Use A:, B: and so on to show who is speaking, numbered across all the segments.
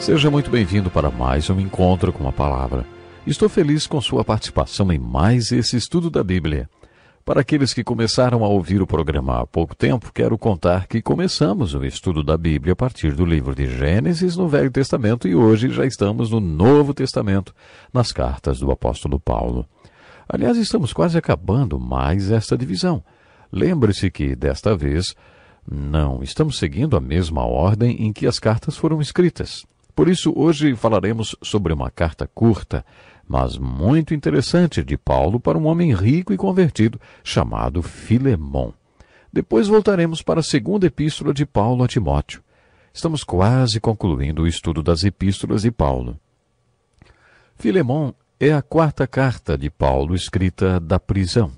A: Seja muito bem-vindo para mais um encontro com a palavra. Estou feliz com sua participação em mais esse estudo da Bíblia. Para aqueles que começaram a ouvir o programa há pouco tempo, quero contar que começamos o estudo da Bíblia a partir do livro de Gênesis no Velho Testamento e hoje já estamos no Novo Testamento, nas cartas do apóstolo Paulo. Aliás, estamos quase acabando mais esta divisão. Lembre-se que, desta vez, não estamos seguindo a mesma ordem em que as cartas foram escritas. Por isso, hoje falaremos sobre uma carta curta, mas muito interessante de Paulo para um homem rico e convertido, chamado Filemon. Depois voltaremos para a segunda epístola de Paulo a Timóteo. Estamos quase concluindo o estudo das epístolas de Paulo. Filemon é a quarta carta de Paulo escrita da prisão.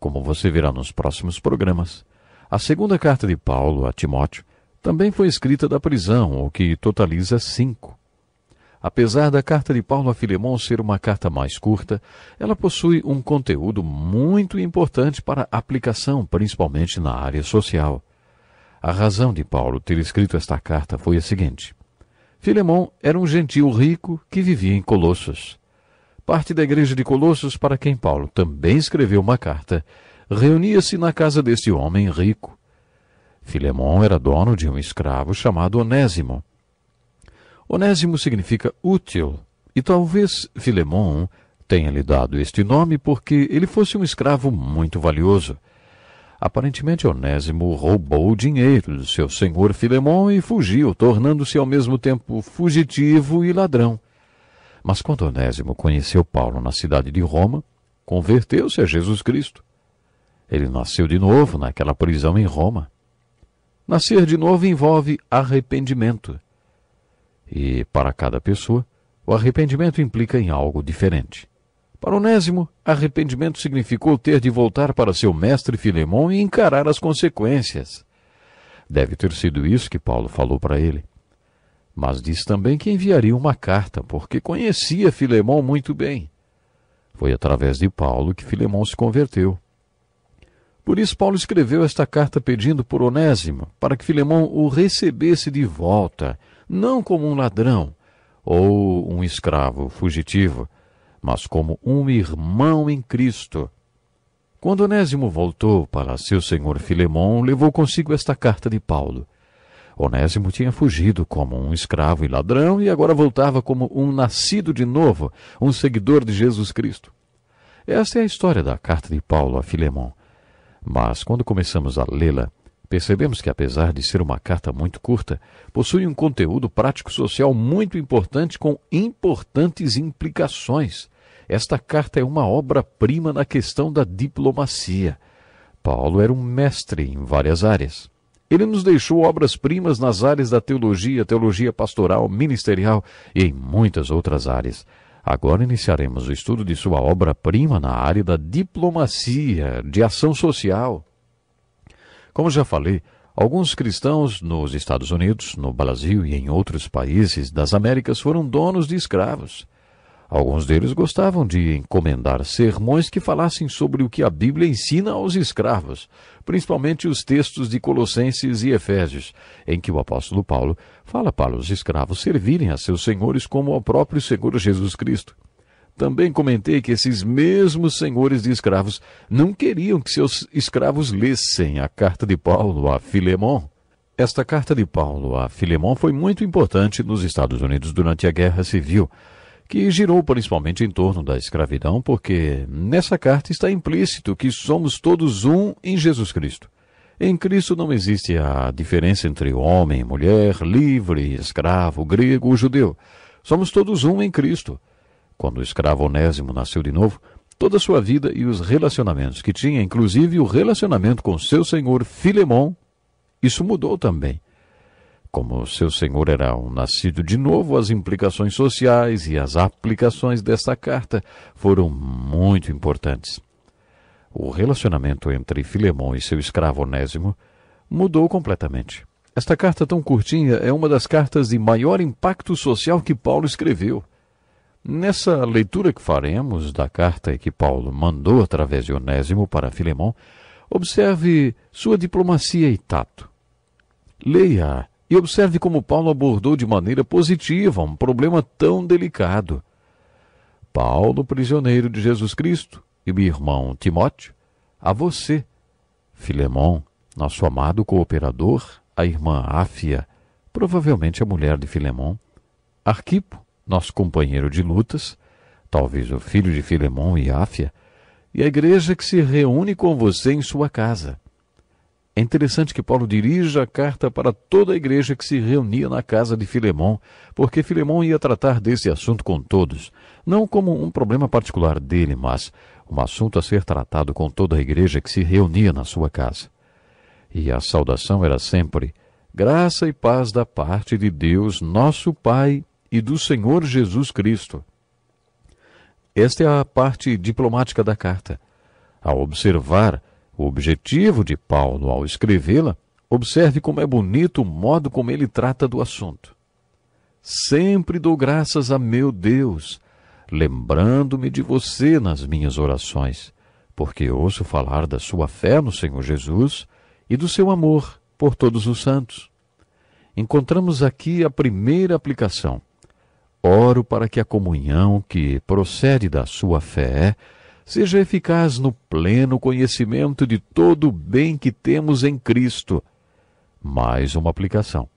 A: Como você verá nos próximos programas, a segunda carta de Paulo a Timóteo também foi escrita da prisão, o que totaliza cinco. Apesar da carta de Paulo a Filemão ser uma carta mais curta, ela possui um conteúdo muito importante para aplicação, principalmente na área social. A razão de Paulo ter escrito esta carta foi a seguinte: Filemão era um gentil rico que vivia em Colossos. Parte da igreja de Colossos, para quem Paulo também escreveu uma carta, reunia-se na casa deste homem rico Filemon era dono de um escravo chamado Onésimo. Onésimo significa útil, e talvez Filemon tenha lhe dado este nome porque ele fosse um escravo muito valioso. Aparentemente, Onésimo roubou o dinheiro do seu senhor Filemon e fugiu, tornando-se ao mesmo tempo fugitivo e ladrão. Mas quando Onésimo conheceu Paulo na cidade de Roma, converteu-se a Jesus Cristo. Ele nasceu de novo naquela prisão em Roma. Nascer de novo envolve arrependimento. E para cada pessoa, o arrependimento implica em algo diferente. Para Onésimo, arrependimento significou ter de voltar para seu mestre Filemão e encarar as consequências. Deve ter sido isso que Paulo falou para ele. Mas disse também que enviaria uma carta, porque conhecia Filemão muito bem. Foi através de Paulo que Filemão se converteu. Por isso, Paulo escreveu esta carta pedindo por Onésimo para que Filemão o recebesse de volta, não como um ladrão ou um escravo fugitivo, mas como um irmão em Cristo. Quando Onésimo voltou para seu senhor Filemão, levou consigo esta carta de Paulo. Onésimo tinha fugido como um escravo e ladrão e agora voltava como um nascido de novo, um seguidor de Jesus Cristo. Esta é a história da carta de Paulo a Filemão. Mas quando começamos a lê-la, percebemos que, apesar de ser uma carta muito curta, possui um conteúdo prático-social muito importante com importantes implicações. Esta carta é uma obra-prima na questão da diplomacia. Paulo era um mestre em várias áreas. Ele nos deixou obras-primas nas áreas da teologia, teologia pastoral, ministerial e em muitas outras áreas. Agora iniciaremos o estudo de sua obra-prima na área da diplomacia, de ação social. Como já falei, alguns cristãos nos Estados Unidos, no Brasil e em outros países das Américas foram donos de escravos. Alguns deles gostavam de encomendar sermões que falassem sobre o que a Bíblia ensina aos escravos, principalmente os textos de Colossenses e Efésios, em que o apóstolo Paulo fala para os escravos servirem a seus senhores como ao próprio Senhor Jesus Cristo. Também comentei que esses mesmos senhores de escravos não queriam que seus escravos lessem a carta de Paulo a Filemon. Esta carta de Paulo a Filemon foi muito importante nos Estados Unidos durante a Guerra Civil que girou principalmente em torno da escravidão, porque nessa carta está implícito que somos todos um em Jesus Cristo. Em Cristo não existe a diferença entre homem, e mulher, livre, escravo, grego ou judeu. Somos todos um em Cristo. Quando o escravo Onésimo nasceu de novo, toda a sua vida e os relacionamentos que tinha, inclusive o relacionamento com seu senhor Filemon, isso mudou também como seu senhor era um nascido de novo, as implicações sociais e as aplicações desta carta foram muito importantes. O relacionamento entre Filemão e seu escravo Onésimo mudou completamente. Esta carta tão curtinha é uma das cartas de maior impacto social que Paulo escreveu. Nessa leitura que faremos da carta que Paulo mandou através de Onésimo para Filemão, observe sua diplomacia e tato. Leia e observe como Paulo abordou de maneira positiva um problema tão delicado. Paulo, prisioneiro de Jesus Cristo, e meu irmão Timóteo, a você, Filemão, nosso amado cooperador, a irmã Áfia, provavelmente a mulher de Filemão, Arquipo, nosso companheiro de lutas, talvez o filho de Filemão e Áfia, e a igreja que se reúne com você em sua casa. É interessante que Paulo dirija a carta para toda a igreja que se reunia na casa de Filemão, porque Filemão ia tratar desse assunto com todos, não como um problema particular dele, mas um assunto a ser tratado com toda a igreja que se reunia na sua casa. E a saudação era sempre: graça e paz da parte de Deus, nosso Pai e do Senhor Jesus Cristo. Esta é a parte diplomática da carta. Ao observar o objetivo de Paulo ao escrevê-la, observe como é bonito o modo como ele trata do assunto. Sempre dou graças a meu Deus, lembrando-me de você nas minhas orações, porque ouço falar da sua fé no Senhor Jesus e do seu amor por todos os santos. Encontramos aqui a primeira aplicação. Oro para que a comunhão que procede da sua fé seja eficaz no pleno conhecimento de todo o bem que temos em Cristo. Mais uma aplicação.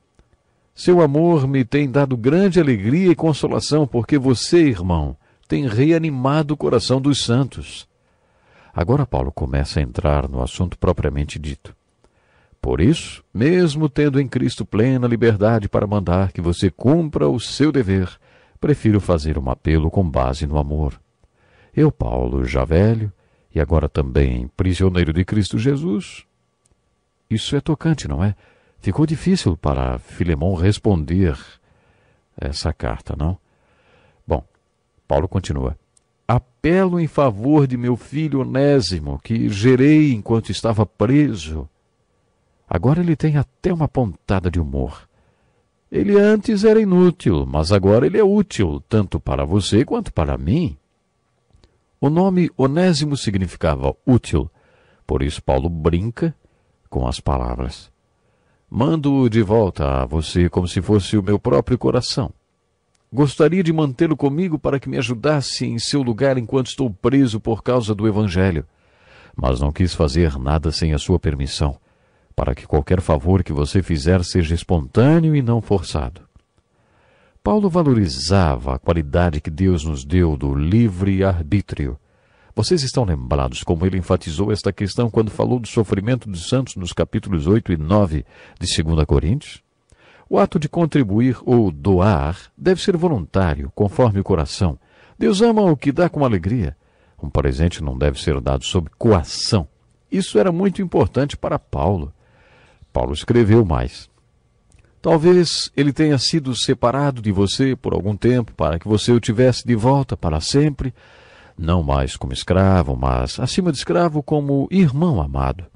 A: Seu amor me tem dado grande alegria e consolação, porque você, irmão, tem reanimado o coração dos santos. Agora Paulo começa a entrar no assunto propriamente dito. Por isso, mesmo tendo em Cristo plena liberdade para mandar que você cumpra o seu dever, prefiro fazer um apelo com base no amor. Eu, Paulo, já velho, e agora também prisioneiro de Cristo Jesus. Isso é tocante, não é? Ficou difícil para Filemão responder essa carta, não? Bom, Paulo continua. Apelo em favor de meu filho Onésimo, que gerei enquanto estava preso. Agora ele tem até uma pontada de humor. Ele antes era inútil, mas agora ele é útil, tanto para você quanto para mim. O nome Onésimo significava útil, por isso Paulo brinca com as palavras. Mando-o de volta a você como se fosse o meu próprio coração. Gostaria de mantê-lo comigo para que me ajudasse em seu lugar enquanto estou preso por causa do Evangelho. Mas não quis fazer nada sem a sua permissão, para que qualquer favor que você fizer seja espontâneo e não forçado. Paulo valorizava a qualidade que Deus nos deu do livre-arbítrio. Vocês estão lembrados como ele enfatizou esta questão quando falou do sofrimento dos santos nos capítulos 8 e 9 de 2 Coríntios? O ato de contribuir ou doar deve ser voluntário, conforme o coração. Deus ama o que dá com alegria. Um presente não deve ser dado sob coação. Isso era muito importante para Paulo. Paulo escreveu mais. Talvez ele tenha sido separado de você por algum tempo para que você o tivesse de volta para sempre, não mais como escravo, mas acima de escravo como irmão amado.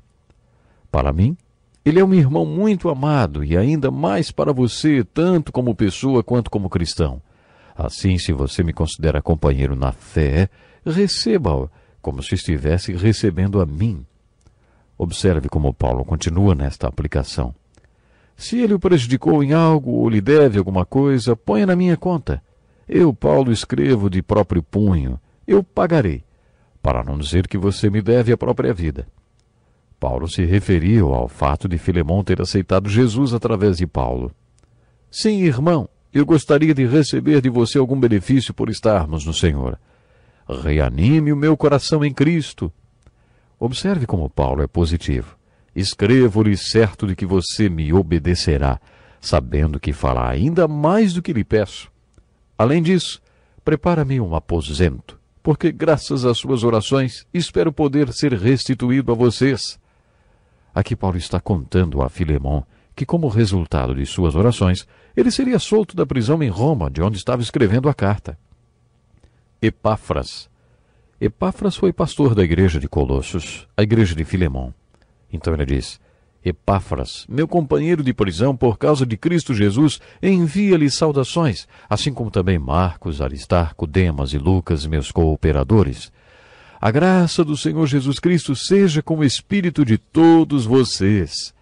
A: Para mim, ele é um irmão muito amado e ainda mais para você, tanto como pessoa quanto como cristão. Assim, se você me considera companheiro na fé, receba-o como se estivesse recebendo a mim. Observe como Paulo continua nesta aplicação. Se ele o prejudicou em algo ou lhe deve alguma coisa, ponha na minha conta. Eu, Paulo, escrevo de próprio punho. Eu pagarei. Para não dizer que você me deve a própria vida. Paulo se referiu ao fato de Filemão ter aceitado Jesus através de Paulo. Sim, irmão, eu gostaria de receber de você algum benefício por estarmos no Senhor. Reanime o meu coração em Cristo. Observe como Paulo é positivo. Escrevo-lhe certo de que você me obedecerá, sabendo que fará ainda mais do que lhe peço. Além disso, prepara-me um aposento, porque, graças às suas orações, espero poder ser restituído a vocês. Aqui Paulo está contando a Filemon que, como resultado de suas orações, ele seria solto da prisão em Roma, de onde estava escrevendo a carta. Epáfras. Epáfras foi pastor da igreja de Colossos, a igreja de Filemon. Então ele diz: Epáfras, meu companheiro de prisão por causa de Cristo Jesus, envia-lhe saudações, assim como também Marcos, Aristarco, Demas e Lucas, meus cooperadores. A graça do Senhor Jesus Cristo seja com o espírito de todos vocês.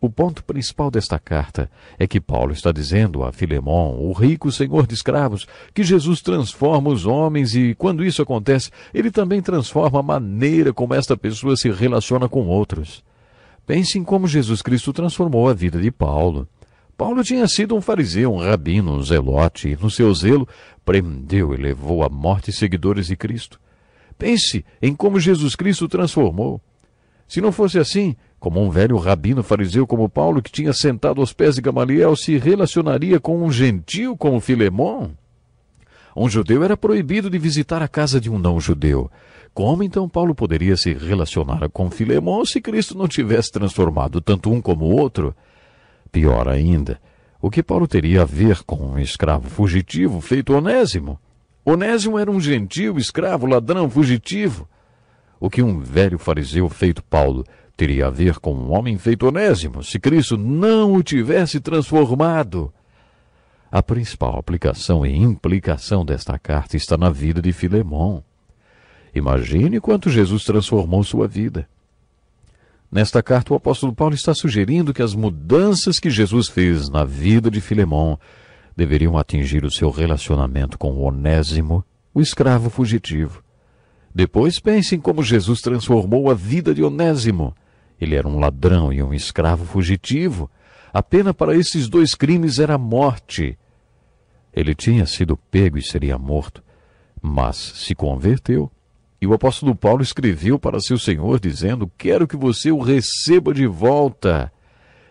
A: O ponto principal desta carta é que Paulo está dizendo a Filemão, o rico senhor de escravos, que Jesus transforma os homens e, quando isso acontece, ele também transforma a maneira como esta pessoa se relaciona com outros. Pense em como Jesus Cristo transformou a vida de Paulo. Paulo tinha sido um fariseu, um rabino, um zelote, e no seu zelo prendeu e levou à morte seguidores de Cristo. Pense em como Jesus Cristo transformou. Se não fosse assim, como um velho rabino fariseu como Paulo, que tinha sentado aos pés de Gamaliel, se relacionaria com um gentil como Filemão? Um judeu era proibido de visitar a casa de um não-judeu. Como então Paulo poderia se relacionar com Filemão se Cristo não tivesse transformado tanto um como o outro? Pior ainda, o que Paulo teria a ver com um escravo fugitivo feito Onésimo? Onésimo era um gentil, escravo, ladrão, fugitivo. O que um velho fariseu feito Paulo teria a ver com um homem feito onésimo, se Cristo não o tivesse transformado. A principal aplicação e implicação desta carta está na vida de Filemão. Imagine quanto Jesus transformou sua vida. Nesta carta, o apóstolo Paulo está sugerindo que as mudanças que Jesus fez na vida de Filemão deveriam atingir o seu relacionamento com o Onésimo, o escravo fugitivo. Depois pense em como Jesus transformou a vida de Onésimo. Ele era um ladrão e um escravo fugitivo. A pena para esses dois crimes era morte. Ele tinha sido pego e seria morto, mas se converteu. E o apóstolo Paulo escreveu para seu senhor dizendo: Quero que você o receba de volta.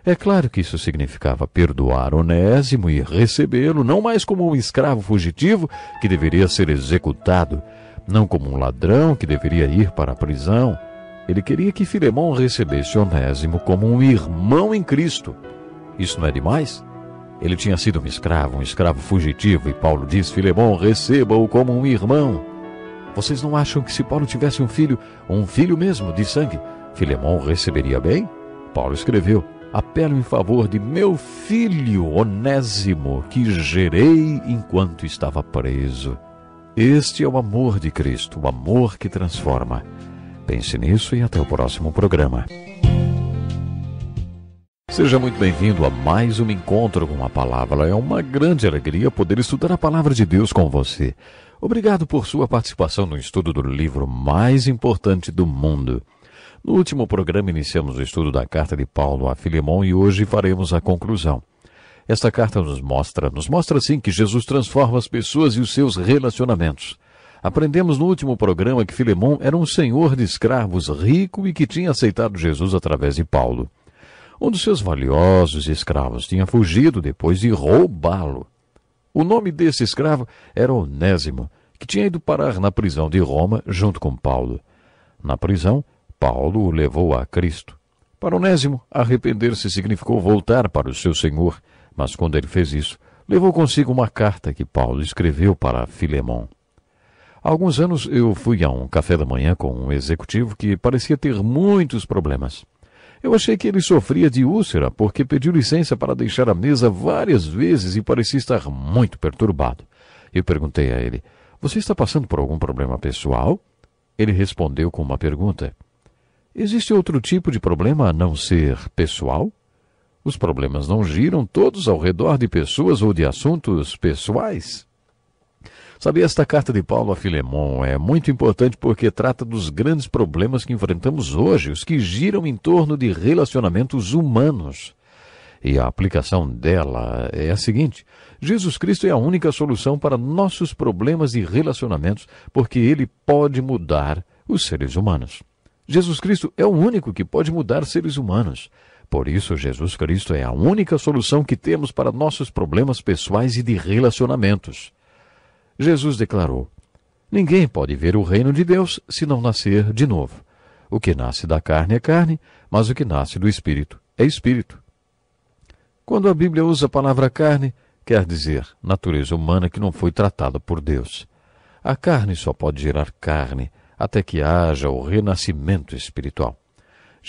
A: É claro que isso significava perdoar Onésimo e recebê-lo, não mais como um escravo fugitivo que deveria ser executado, não como um ladrão que deveria ir para a prisão ele queria que Filemão recebesse Onésimo como um irmão em Cristo. Isso não é demais? Ele tinha sido um escravo, um escravo fugitivo, e Paulo diz: Filemão, receba-o como um irmão. Vocês não acham que se Paulo tivesse um filho, um filho mesmo de sangue, Filemão receberia bem? Paulo escreveu: Apelo em favor de meu filho Onésimo, que gerei enquanto estava preso. Este é o amor de Cristo, o amor que transforma. Pense nisso e até o próximo programa. Seja muito bem-vindo a mais um encontro com a palavra. É uma grande alegria poder estudar a palavra de Deus com você. Obrigado por sua participação no estudo do livro mais importante do mundo. No último programa iniciamos o estudo da carta de Paulo a Filemão e hoje faremos a conclusão. Esta carta nos mostra, nos mostra sim que Jesus transforma as pessoas e os seus relacionamentos. Aprendemos no último programa que Filemão era um senhor de escravos rico e que tinha aceitado Jesus através de Paulo. Um dos seus valiosos escravos tinha fugido depois de roubá-lo. O nome desse escravo era Onésimo, que tinha ido parar na prisão de Roma junto com Paulo. Na prisão, Paulo o levou a Cristo. Para Onésimo, arrepender-se significou voltar para o seu Senhor, mas quando ele fez isso, levou consigo uma carta que Paulo escreveu para Filemão. Há alguns anos eu fui a um café da manhã com um executivo que parecia ter muitos problemas. Eu achei que ele sofria de úlcera porque pediu licença para deixar a mesa várias vezes e parecia estar muito perturbado. Eu perguntei a ele: Você está passando por algum problema pessoal? Ele respondeu com uma pergunta: Existe outro tipo de problema a não ser pessoal? Os problemas não giram todos ao redor de pessoas ou de assuntos pessoais? Sabe, esta carta de Paulo a Filemon é muito importante porque trata dos grandes problemas que enfrentamos hoje, os que giram em torno de relacionamentos humanos. E a aplicação dela é a seguinte: Jesus Cristo é a única solução para nossos problemas e relacionamentos, porque ele pode mudar os seres humanos. Jesus Cristo é o único que pode mudar seres humanos. Por isso, Jesus Cristo é a única solução que temos para nossos problemas pessoais e de relacionamentos. Jesus declarou: Ninguém pode ver o reino de Deus se não nascer de novo. O que nasce da carne é carne, mas o que nasce do espírito é espírito. Quando a Bíblia usa a palavra carne, quer dizer natureza humana que não foi tratada por Deus. A carne só pode gerar carne até que haja o renascimento espiritual.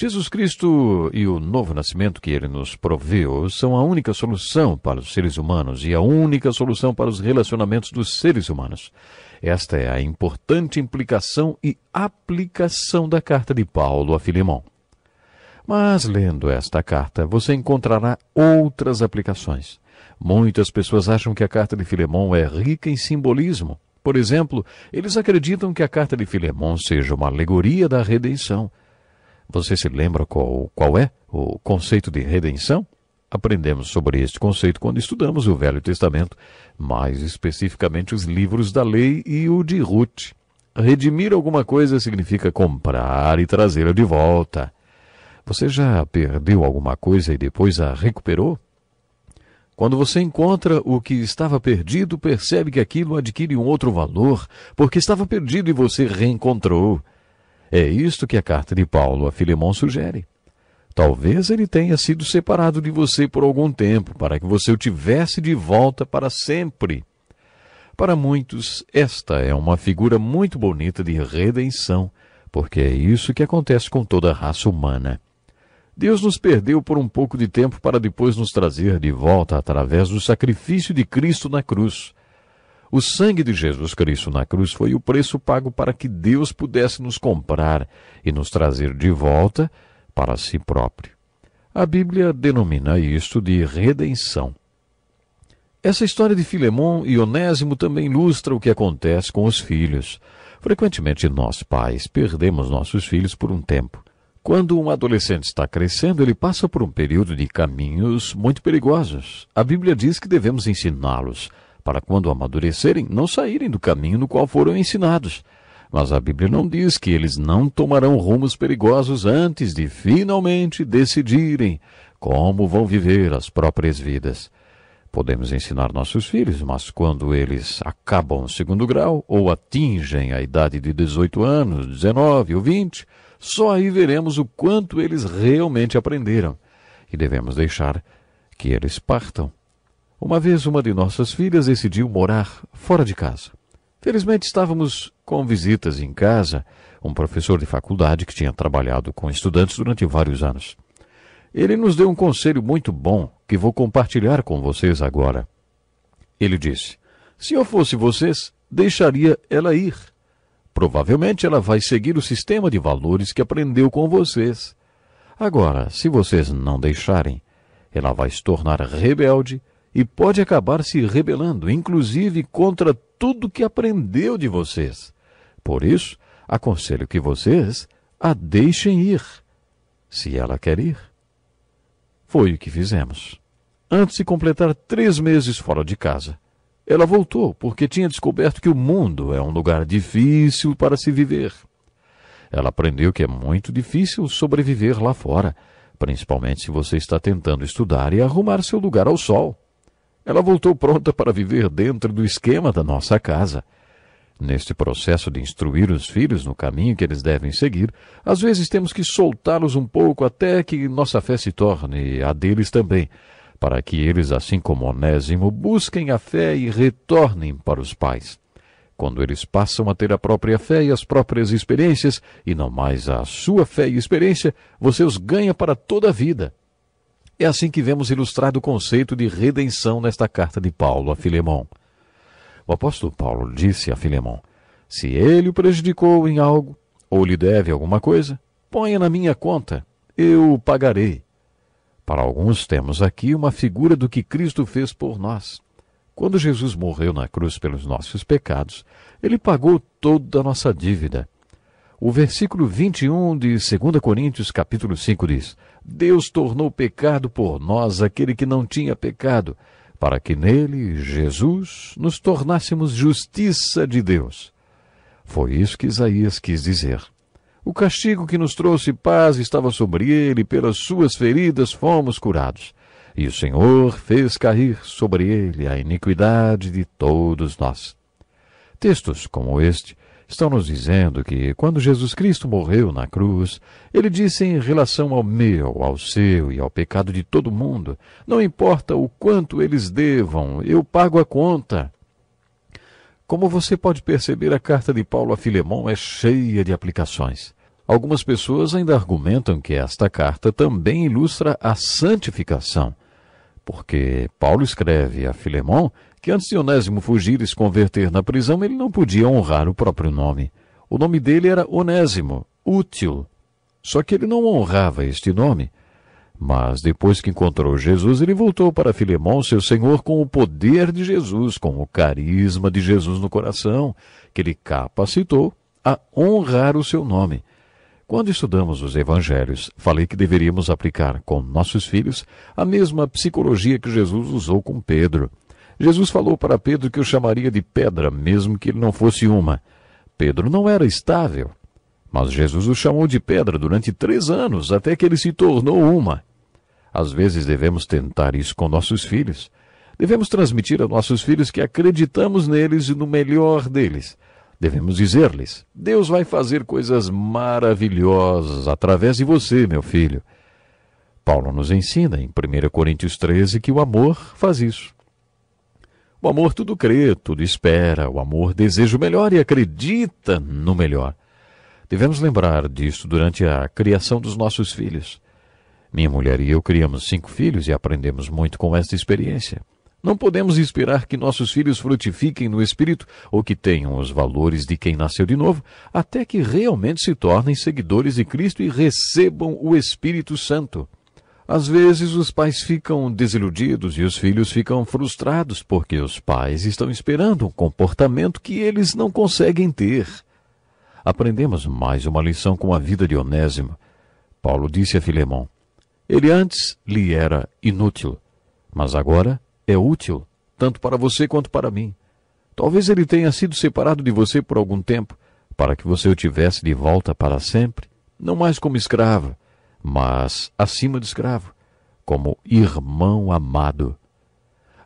A: Jesus Cristo e o novo nascimento que ele nos proveu são a única solução para os seres humanos e a única solução para os relacionamentos dos seres humanos. Esta é a importante implicação e aplicação da carta de Paulo a Filemão. Mas lendo esta carta, você encontrará outras aplicações. Muitas pessoas acham que a carta de Filemão é rica em simbolismo. Por exemplo, eles acreditam que a carta de Filemão seja uma alegoria da redenção você se lembra qual, qual é o conceito de redenção? Aprendemos sobre este conceito quando estudamos o Velho Testamento, mais especificamente os livros da lei e o de Ruth. Redimir alguma coisa significa comprar e trazê-la de volta. Você já perdeu alguma coisa e depois a recuperou? Quando você encontra o que estava perdido, percebe que aquilo adquire um outro valor, porque estava perdido e você reencontrou. É isto que a carta de Paulo a Filemão sugere. Talvez ele tenha sido separado de você por algum tempo, para que você o tivesse de volta para sempre. Para muitos, esta é uma figura muito bonita de redenção, porque é isso que acontece com toda a raça humana. Deus nos perdeu por um pouco de tempo para depois nos trazer de volta através do sacrifício de Cristo na cruz. O sangue de Jesus Cristo na cruz foi o preço pago para que Deus pudesse nos comprar e nos trazer de volta para si próprio. A Bíblia denomina isto de redenção. Essa história de Filemão e Onésimo também ilustra o que acontece com os filhos. Frequentemente nós, pais, perdemos nossos filhos por um tempo. Quando um adolescente está crescendo, ele passa por um período de caminhos muito perigosos. A Bíblia diz que devemos ensiná-los para quando amadurecerem, não saírem do caminho no qual foram ensinados. Mas a Bíblia não diz que eles não tomarão rumos perigosos antes de finalmente decidirem como vão viver as próprias vidas. Podemos ensinar nossos filhos, mas quando eles acabam o segundo grau ou atingem a idade de 18 anos, 19 ou 20, só aí veremos o quanto eles realmente aprenderam. E devemos deixar que eles partam uma vez uma de nossas filhas decidiu morar fora de casa. Felizmente estávamos com visitas em casa, um professor de faculdade que tinha trabalhado com estudantes durante vários anos. Ele nos deu um conselho muito bom que vou compartilhar com vocês agora. Ele disse: Se eu fosse vocês, deixaria ela ir. Provavelmente ela vai seguir o sistema de valores que aprendeu com vocês. Agora, se vocês não deixarem, ela vai se tornar rebelde e pode acabar se rebelando, inclusive contra tudo que aprendeu de vocês. Por isso, aconselho que vocês a deixem ir, se ela quer ir. Foi o que fizemos. Antes de completar três meses fora de casa, ela voltou porque tinha descoberto que o mundo é um lugar difícil para se viver. Ela aprendeu que é muito difícil sobreviver lá fora, principalmente se você está tentando estudar e arrumar seu lugar ao sol. Ela voltou pronta para viver dentro do esquema da nossa casa. Neste processo de instruir os filhos no caminho que eles devem seguir, às vezes temos que soltá-los um pouco até que nossa fé se torne a deles também, para que eles, assim como Onésimo, busquem a fé e retornem para os pais. Quando eles passam a ter a própria fé e as próprias experiências, e não mais a sua fé e experiência, você os ganha para toda a vida. É assim que vemos ilustrado o conceito de redenção nesta carta de Paulo a Filemão. O apóstolo Paulo disse a Filemão: Se ele o prejudicou em algo, ou lhe deve alguma coisa, ponha na minha conta, eu o pagarei. Para alguns, temos aqui uma figura do que Cristo fez por nós. Quando Jesus morreu na cruz pelos nossos pecados, ele pagou toda a nossa dívida. O versículo 21 de 2 Coríntios, capítulo 5 diz: Deus tornou pecado por nós aquele que não tinha pecado, para que nele, Jesus, nos tornássemos justiça de Deus. Foi isso que Isaías quis dizer. O castigo que nos trouxe paz estava sobre ele, e pelas suas feridas fomos curados. E o Senhor fez cair sobre ele a iniquidade de todos nós. Textos como este estão nos dizendo que, quando Jesus Cristo morreu na cruz, ele disse em relação ao meu, ao seu e ao pecado de todo mundo: Não importa o quanto eles devam, eu pago a conta. Como você pode perceber, a carta de Paulo a Filemão é cheia de aplicações. Algumas pessoas ainda argumentam que esta carta também ilustra a santificação, porque Paulo escreve a Filemão que antes de Onésimo fugir e se converter na prisão, ele não podia honrar o próprio nome. O nome dele era Onésimo, útil. Só que ele não honrava este nome. Mas depois que encontrou Jesus, ele voltou para Filemão, seu senhor, com o poder de Jesus, com o carisma de Jesus no coração, que ele capacitou a honrar o seu nome. Quando estudamos os evangelhos, falei que deveríamos aplicar com nossos filhos a mesma psicologia que Jesus usou com Pedro. Jesus falou para Pedro que o chamaria de pedra, mesmo que ele não fosse uma. Pedro não era estável, mas Jesus o chamou de pedra durante três anos, até que ele se tornou uma. Às vezes devemos tentar isso com nossos filhos. Devemos transmitir a nossos filhos que acreditamos neles e no melhor deles. Devemos dizer-lhes: Deus vai fazer coisas maravilhosas através de você, meu filho. Paulo nos ensina em 1 Coríntios 13 que o amor faz isso. O amor tudo crê, tudo espera, o amor deseja o melhor e acredita no melhor. Devemos lembrar disso durante a criação dos nossos filhos. Minha mulher e eu criamos cinco filhos e aprendemos muito com esta experiência. Não podemos esperar que nossos filhos frutifiquem no espírito ou que tenham os valores de quem nasceu de novo, até que realmente se tornem seguidores de Cristo e recebam o Espírito Santo. Às vezes os pais ficam desiludidos e os filhos ficam frustrados porque os pais estão esperando um comportamento que eles não conseguem ter. Aprendemos mais uma lição com a vida de Onésimo. Paulo disse a Filemão: Ele antes lhe era inútil, mas agora é útil, tanto para você quanto para mim. Talvez ele tenha sido separado de você por algum tempo, para que você o tivesse de volta para sempre, não mais como escravo, mas acima do escravo, como irmão amado.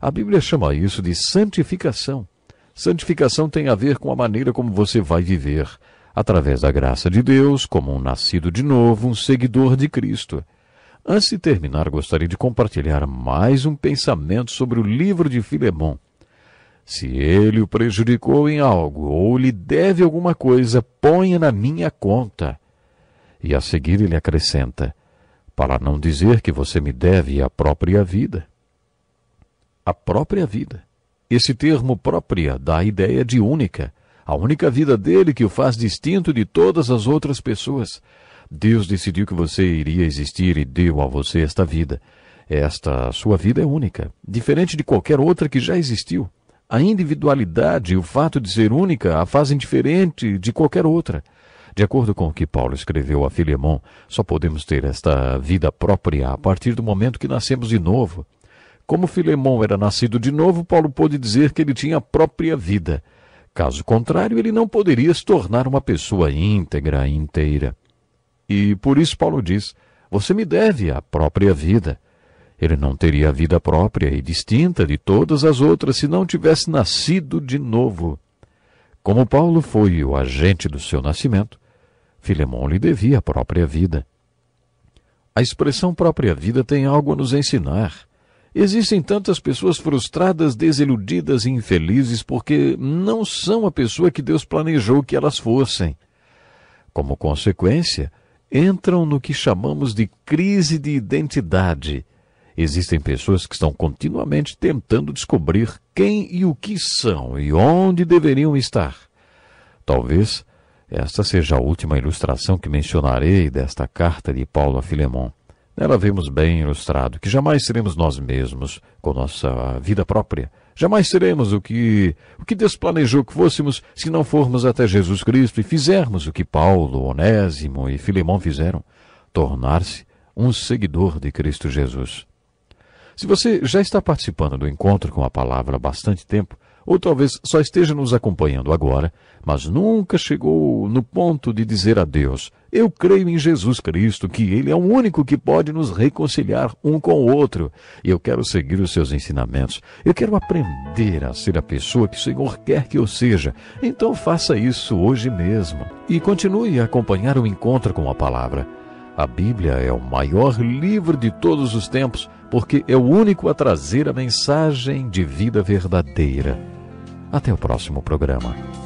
A: A Bíblia chama isso de santificação. Santificação tem a ver com a maneira como você vai viver, através da graça de Deus, como um nascido de novo, um seguidor de Cristo. Antes de terminar, gostaria de compartilhar mais um pensamento sobre o livro de Filemão. Se ele o prejudicou em algo ou lhe deve alguma coisa, ponha na minha conta. E a seguir ele acrescenta: Para não dizer que você me deve a própria vida. A própria vida. Esse termo própria dá a ideia de única, a única vida dele que o faz distinto de todas as outras pessoas. Deus decidiu que você iria existir e deu a você esta vida. Esta sua vida é única, diferente de qualquer outra que já existiu. A individualidade e o fato de ser única a fazem diferente de qualquer outra. De acordo com o que Paulo escreveu a Filemon, só podemos ter esta vida própria a partir do momento que nascemos de novo. Como Filemon era nascido de novo, Paulo pôde dizer que ele tinha a própria vida. Caso contrário, ele não poderia se tornar uma pessoa íntegra, inteira. E por isso Paulo diz: Você me deve a própria vida. Ele não teria a vida própria e distinta de todas as outras se não tivesse nascido de novo. Como Paulo foi o agente do seu nascimento, Filemão lhe devia a própria vida. A expressão própria vida tem algo a nos ensinar. Existem tantas pessoas frustradas, desiludidas e infelizes porque não são a pessoa que Deus planejou que elas fossem. Como consequência, entram no que chamamos de crise de identidade. Existem pessoas que estão continuamente tentando descobrir quem e o que são e onde deveriam estar. Talvez esta seja a última ilustração que mencionarei desta carta de Paulo a Filemon. Nela vemos bem ilustrado que jamais seremos nós mesmos com nossa vida própria. Jamais seremos o que o que Deus planejou que fôssemos se não formos até Jesus Cristo e fizermos o que Paulo, Onésimo e Filemão fizeram, tornar-se um seguidor de Cristo Jesus. Se você já está participando do encontro com a palavra há bastante tempo, ou talvez só esteja nos acompanhando agora, mas nunca chegou no ponto de dizer a Deus: Eu creio em Jesus Cristo, que Ele é o único que pode nos reconciliar um com o outro, e eu quero seguir os seus ensinamentos. Eu quero aprender a ser a pessoa que o Senhor quer que eu seja. Então faça isso hoje mesmo e continue a acompanhar o encontro com a palavra. A Bíblia é o maior livro de todos os tempos porque é o único a trazer a mensagem de vida verdadeira. Até o próximo programa.